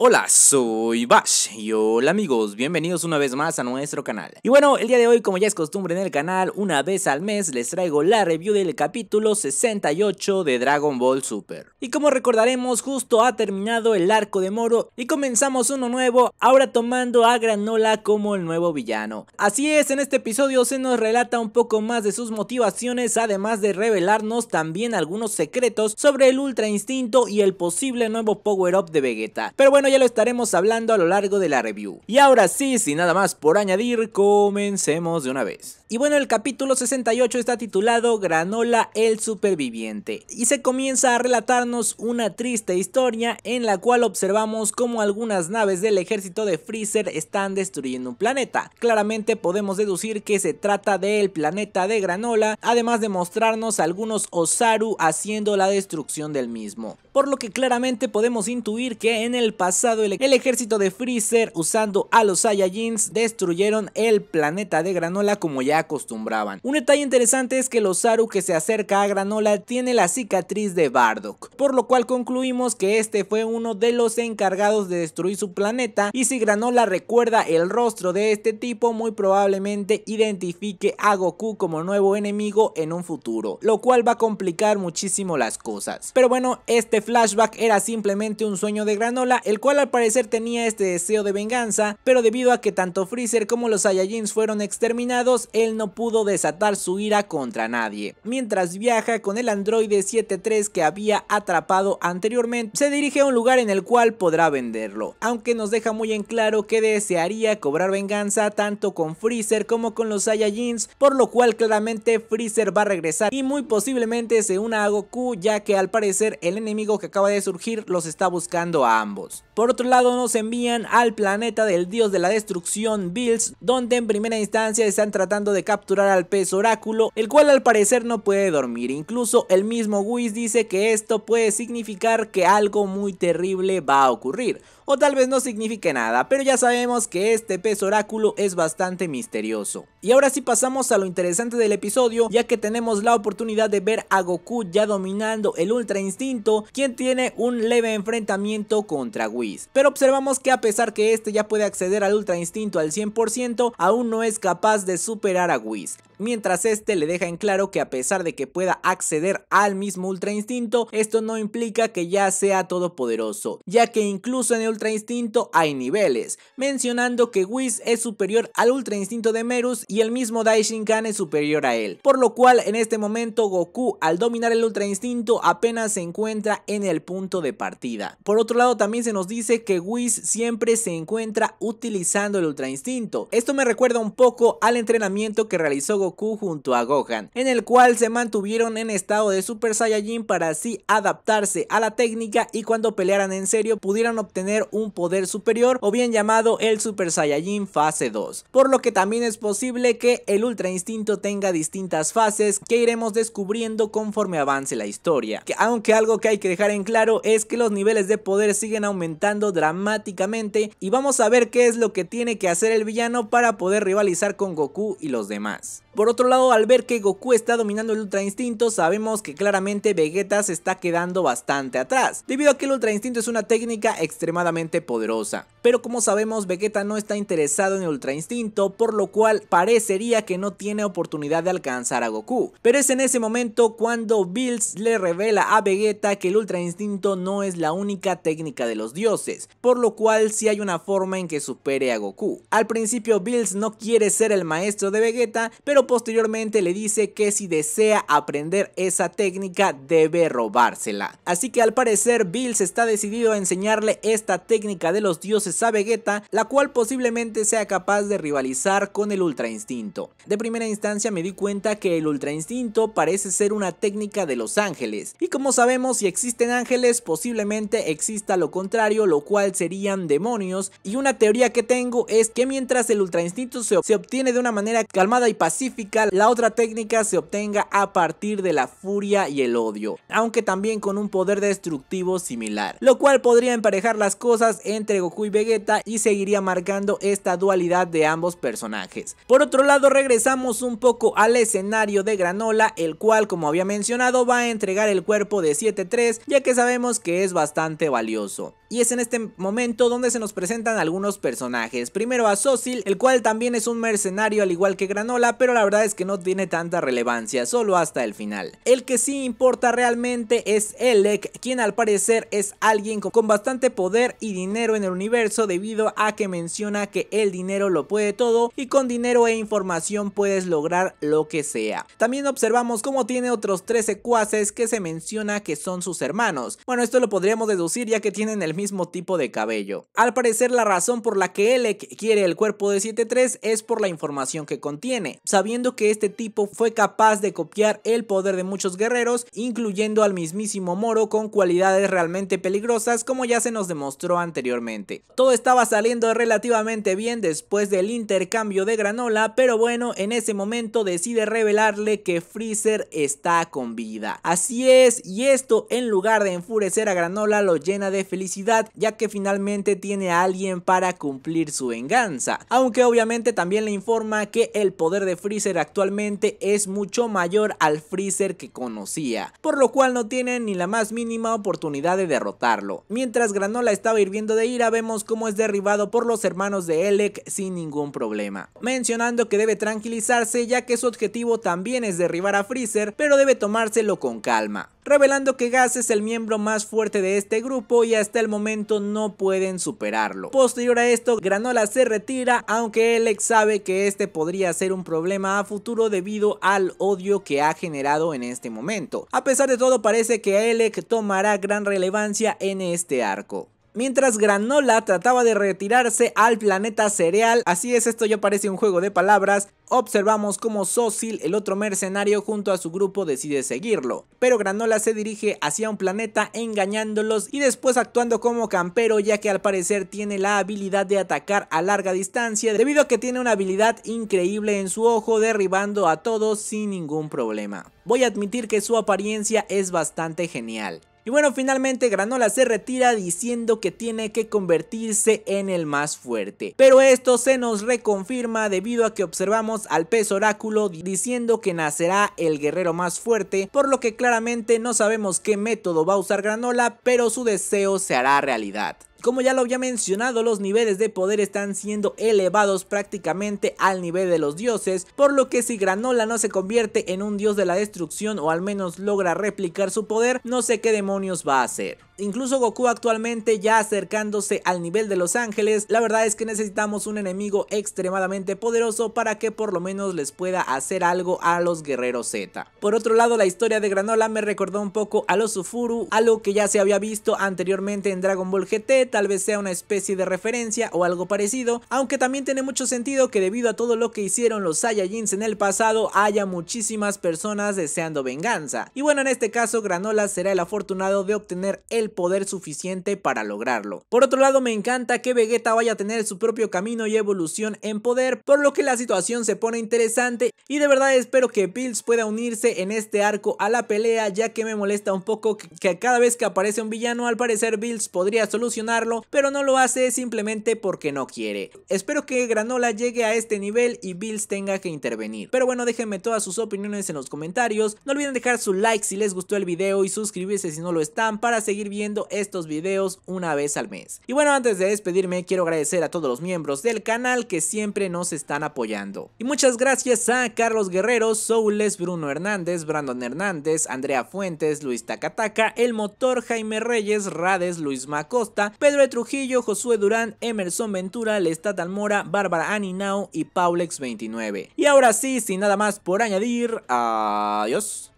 Hola, soy Bash y hola amigos, bienvenidos una vez más a nuestro canal. Y bueno, el día de hoy como ya es costumbre en el canal, una vez al mes les traigo la review del capítulo 68 de Dragon Ball Super. Y como recordaremos, justo ha terminado el arco de Moro y comenzamos uno nuevo, ahora tomando a Granola como el nuevo villano. Así es, en este episodio se nos relata un poco más de sus motivaciones, además de revelarnos también algunos secretos sobre el Ultra Instinto y el posible nuevo Power Up de Vegeta. Pero bueno, ya lo estaremos hablando a lo largo de la review. Y ahora sí, sin nada más por añadir, comencemos de una vez. Y bueno, el capítulo 68 está titulado Granola el superviviente y se comienza a relatarnos una triste historia en la cual observamos cómo algunas naves del ejército de Freezer están destruyendo un planeta. Claramente podemos deducir que se trata del planeta de Granola, además de mostrarnos algunos Osaru haciendo la destrucción del mismo. Por lo que claramente podemos intuir que en el pasado el, ejército de Freezer usando a los Saiyajins destruyeron el planeta de Granola como ya acostumbraban. Un detalle interesante es que los Saru que se acerca a Granola tiene la cicatriz de Bardock, por lo cual concluimos que este fue uno de los encargados de destruir su planeta y si Granola recuerda el rostro de este tipo muy probablemente identifique a Goku como nuevo enemigo en un futuro, lo cual va a complicar muchísimo las cosas. Pero bueno, este flashback era simplemente un sueño de Granola, el cual al parecer tenía este deseo de venganza, pero debido a que tanto Freezer como los Saiyajins fueron exterminados, no pudo desatar su ira contra nadie. Mientras viaja con el androide 7.3 que había atrapado anteriormente, se dirige a un lugar en el cual podrá venderlo, aunque nos deja muy en claro que desearía cobrar venganza tanto con Freezer como con los Saiyajins, por lo cual claramente Freezer va a regresar y muy posiblemente se una a Goku ya que al parecer el enemigo que acaba de surgir los está buscando a ambos. Por otro lado nos envían al planeta del dios de la destrucción Bills, donde en primera instancia están tratando de de capturar al pez oráculo, el cual al parecer no puede dormir. Incluso el mismo Whis dice que esto puede significar que algo muy terrible va a ocurrir o tal vez no signifique nada, pero ya sabemos que este pez oráculo es bastante misterioso. Y ahora sí pasamos a lo interesante del episodio, ya que tenemos la oportunidad de ver a Goku ya dominando el Ultra Instinto, quien tiene un leve enfrentamiento contra Whis. Pero observamos que a pesar que este ya puede acceder al Ultra Instinto al 100%, aún no es capaz de superar a Whis mientras este le deja en claro que a pesar de que pueda acceder al mismo Ultra Instinto, esto no implica que ya sea todopoderoso, ya que incluso en el Ultra Instinto hay niveles, mencionando que Whis es superior al Ultra Instinto de Merus y el mismo Daishinkan es superior a él, por lo cual en este momento Goku al dominar el Ultra Instinto apenas se encuentra en el punto de partida. Por otro lado también se nos dice que Whis siempre se encuentra utilizando el Ultra Instinto, esto me recuerda un poco al entrenamiento que realizó Goku junto a Gohan, en el cual se mantuvieron en estado de Super Saiyajin para así adaptarse a la técnica y cuando pelearan en serio pudieran obtener un poder superior o bien llamado el Super Saiyajin fase 2, por lo que también es posible que el Ultra Instinto tenga distintas fases que iremos descubriendo conforme avance la historia, aunque algo que hay que dejar en claro es que los niveles de poder siguen aumentando dramáticamente y vamos a ver qué es lo que tiene que hacer el villano para poder rivalizar con Goku y los demás. Por otro lado, al ver que Goku está dominando el Ultra Instinto, sabemos que claramente Vegeta se está quedando bastante atrás, debido a que el Ultra Instinto es una técnica extremadamente poderosa pero como sabemos Vegeta no está interesado en el Ultra Instinto, por lo cual parecería que no tiene oportunidad de alcanzar a Goku. Pero es en ese momento cuando Bills le revela a Vegeta que el Ultra Instinto no es la única técnica de los dioses, por lo cual sí hay una forma en que supere a Goku. Al principio Bills no quiere ser el maestro de Vegeta, pero posteriormente le dice que si desea aprender esa técnica debe robársela. Así que al parecer Bills está decidido a enseñarle esta técnica de los dioses esa Vegeta, la cual posiblemente sea capaz de rivalizar con el Ultra Instinto. De primera instancia me di cuenta que el Ultra Instinto parece ser una técnica de los ángeles, y como sabemos si existen ángeles posiblemente exista lo contrario, lo cual serían demonios, y una teoría que tengo es que mientras el Ultra Instinto se, obtiene de una manera calmada y pacífica, la otra técnica se obtenga a partir de la furia y el odio, aunque también con un poder destructivo similar, lo cual podría emparejar las cosas entre Goku y Vegeta y seguiría marcando esta dualidad de ambos personajes. Por otro lado regresamos un poco al escenario de Granola, el cual como había mencionado va a entregar el cuerpo de 7-3 ya que sabemos que es bastante valioso. Y es en este momento donde se nos presentan algunos personajes, primero a Sosil, el cual también es un mercenario al igual que Granola, pero la verdad es que no tiene tanta relevancia, solo hasta el final. El que sí importa realmente es Elec, quien al parecer es alguien con bastante poder y dinero en el universo debido a que menciona que el dinero lo puede todo y con dinero e información puedes lograr lo que sea. También observamos cómo tiene otros 13 secuaces que se menciona que son sus hermanos. Bueno, esto lo podríamos deducir ya que tienen el mismo tipo de cabello. Al parecer la razón por la que Elec quiere el cuerpo de 7-3 es por la información que contiene, sabiendo que este tipo fue capaz de copiar el poder de muchos guerreros, incluyendo al mismísimo Moro con cualidades realmente peligrosas como ya se nos demostró anteriormente. Todo estaba saliendo relativamente bien después del intercambio de granola, pero bueno, en ese momento decide revelarle que Freezer está con vida. Así es, y esto en lugar de enfurecer a granola lo llena de felicidad, ya que finalmente tiene a alguien para cumplir su venganza. Aunque obviamente también le informa que el poder de Freezer actualmente es mucho mayor al Freezer que conocía, por lo cual no tiene ni la más mínima oportunidad de derrotarlo. Mientras Granola estaba hirviendo de ira, vemos como es derribado por los hermanos de Elec sin ningún problema. Mencionando que debe tranquilizarse ya que su objetivo también es derribar a Freezer, pero debe tomárselo con calma. Revelando que Gas es el miembro más fuerte de este grupo y hasta el momento no pueden superarlo. Posterior a esto, Granola se retira, aunque Elec sabe que este podría ser un problema a futuro debido al odio que ha generado en este momento. A pesar de todo, parece que Elec tomará gran relevancia en este arco mientras Granola trataba de retirarse al planeta cereal. Así es, esto ya parece un juego de palabras. Observamos cómo Sosil, el otro mercenario, junto a su grupo decide seguirlo, pero Granola se dirige hacia un planeta engañándolos y después actuando como campero ya que al parecer tiene la habilidad de atacar a larga distancia debido a que tiene una habilidad increíble en su ojo derribando a todos sin ningún problema. Voy a admitir que su apariencia es bastante genial. Y bueno, finalmente Granola se retira diciendo que tiene que convertirse en el más fuerte. Pero esto se nos reconfirma debido a que observamos al pez oráculo diciendo que nacerá el guerrero más fuerte, por lo que claramente no sabemos qué método va a usar Granola, pero su deseo se hará realidad. Como ya lo había mencionado, los niveles de poder están siendo elevados prácticamente al nivel de los dioses, por lo que si Granola no se convierte en un dios de la destrucción o al menos logra replicar su poder, no sé qué demonios va a hacer. Incluso Goku actualmente ya acercándose al nivel de Los Ángeles, la verdad es que necesitamos un enemigo extremadamente poderoso para que por lo menos les pueda hacer algo a los guerreros Z. Por otro lado, la historia de Granola me recordó un poco a los Sufuru, algo que ya se había visto anteriormente en Dragon Ball GT, tal vez sea una especie de referencia o algo parecido, aunque también tiene mucho sentido que debido a todo lo que hicieron los Saiyajins en el pasado haya muchísimas personas deseando venganza. Y bueno, en este caso Granola será el afortunado de obtener el poder suficiente para lograrlo. Por otro lado, me encanta que Vegeta vaya a tener su propio camino y evolución en poder, por lo que la situación se pone interesante y de verdad espero que Bills pueda unirse en este arco a la pelea, ya que me molesta un poco que cada vez que aparece un villano, al parecer Bills podría solucionarlo, pero no lo hace simplemente porque no quiere. Espero que Granola llegue a este nivel y Bills tenga que intervenir. Pero bueno, déjenme todas sus opiniones en los comentarios, no olviden dejar su like si les gustó el video y suscribirse si no lo están para seguir viendo estos videos una vez al mes. Y bueno, antes de despedirme, quiero agradecer a todos los miembros del canal que siempre nos están apoyando. Y muchas gracias a Carlos Guerrero, Soules, Bruno Hernández, Brandon Hernández, Andrea Fuentes, Luis Tacataca, El Motor, Jaime Reyes, Rades, Luis Macosta, Pedro de Trujillo, Josué Durán, Emerson Ventura, Lestat Almora, Bárbara Aninao y Paulex29. Y ahora sí, sin nada más por añadir, adiós.